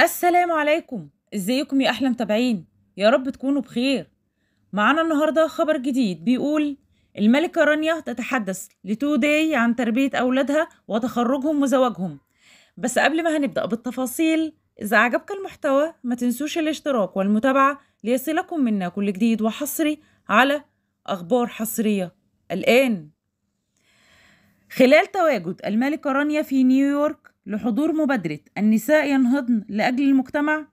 السلام عليكم ازيكم يا احلى متابعين يا رب تكونوا بخير معانا النهارده خبر جديد بيقول الملكه رانيا تتحدث لتو داي عن تربيه اولادها وتخرجهم وزواجهم بس قبل ما هنبدا بالتفاصيل اذا عجبك المحتوى ما تنسوش الاشتراك والمتابعه ليصلكم منا كل جديد وحصري على اخبار حصريه الان خلال تواجد الملكه رانيا في نيويورك لحضور مبادرة النساء ينهضن لأجل المجتمع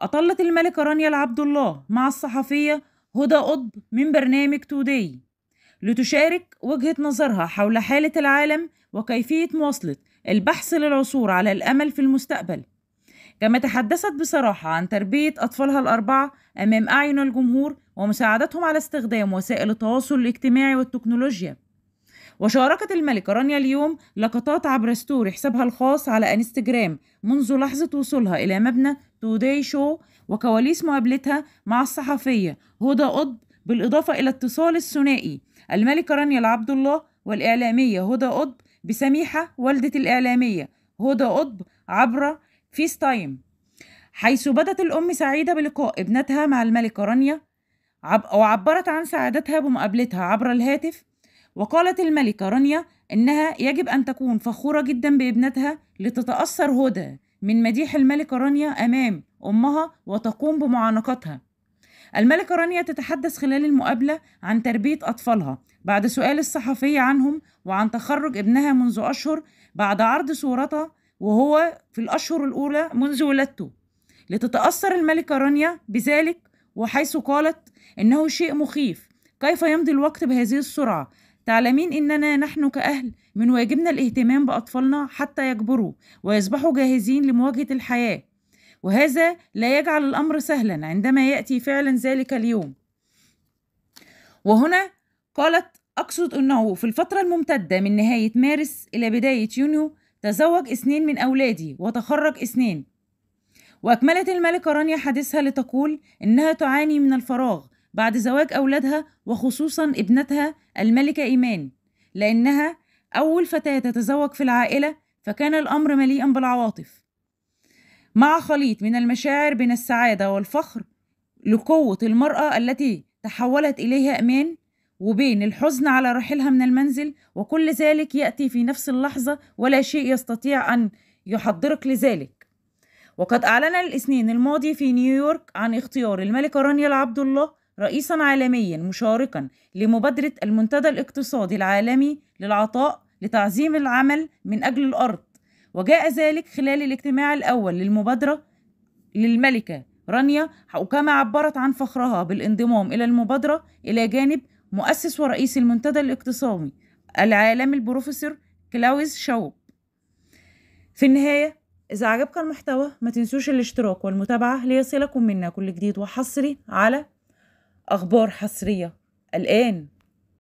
أطلت الملكة رانيا العبد الله مع الصحفية هدى قطب من برنامج تودي لتشارك وجهة نظرها حول حالة العالم وكيفية مواصلة البحث للعثور على الأمل في المستقبل كما تحدثت بصراحة عن تربية أطفالها الأربعة أمام أعين الجمهور ومساعدتهم على استخدام وسائل التواصل الاجتماعي والتكنولوجيا وشاركت الملكة رانيا اليوم لقطات عبر ستوري حسابها الخاص على انستجرام منذ لحظة وصولها إلى مبنى توداي شو وكواليس مقابلتها مع الصحفية هدى قطب بالإضافة إلى اتصال الثنائي الملكة رانيا العبد الله والإعلامية هدى قطب بسميحة والدة الإعلامية هدى قطب عبر فيس تايم حيث بدت الأم سعيدة بلقاء ابنتها مع الملكة رانيا وعبرت عن سعادتها بمقابلتها عبر الهاتف وقالت الملكة رانيا إنها يجب أن تكون فخورة جدا بابنتها لتتأثر هدى من مديح الملكة رانيا أمام أمها وتقوم بمعانقتها الملكة رانيا تتحدث خلال المقابلة عن تربية أطفالها بعد سؤال الصحفية عنهم وعن تخرج ابنها منذ أشهر بعد عرض صورته وهو في الأشهر الأولى منذ ولادته لتتأثر الملكة رانيا بذلك وحيث قالت إنه شيء مخيف كيف يمضي الوقت بهذه السرعة تعلمين إننا نحن كأهل من واجبنا الاهتمام بأطفالنا حتى يكبروا ويصبحوا جاهزين لمواجهة الحياة وهذا لا يجعل الأمر سهلا عندما يأتي فعلا ذلك اليوم وهنا قالت أقصد أنه في الفترة الممتدة من نهاية مارس إلى بداية يونيو تزوج اثنين من أولادي وتخرج اثنين وأكملت الملكة رانيا حديثها لتقول إنها تعاني من الفراغ بعد زواج أولادها وخصوصا ابنتها الملكة إيمان لأنها أول فتاة تتزوج في العائلة فكان الأمر مليئا بالعواطف مع خليط من المشاعر بين السعادة والفخر لقوة المرأة التي تحولت إليها إيمان وبين الحزن على رحيلها من المنزل وكل ذلك يأتي في نفس اللحظة ولا شيء يستطيع أن يحضرك لذلك وقد أعلن الاثنين الماضي في نيويورك عن اختيار الملكة رانيا عبد الله رئيسا عالميا مشاركا لمبادرة المنتدى الاقتصادي العالمي للعطاء لتعزيم العمل من أجل الأرض وجاء ذلك خلال الاجتماع الأول للمبادرة للملكة رانيا وكما عبرت عن فخرها بالانضمام إلى المبادرة إلى جانب مؤسس ورئيس المنتدى الاقتصادي العالمي البروفيسور كلاوز شوب في النهاية إذا عجبك المحتوى ما تنسوش الاشتراك والمتابعة ليصلكم منا كل جديد وحصري على أخبار حصرية الآن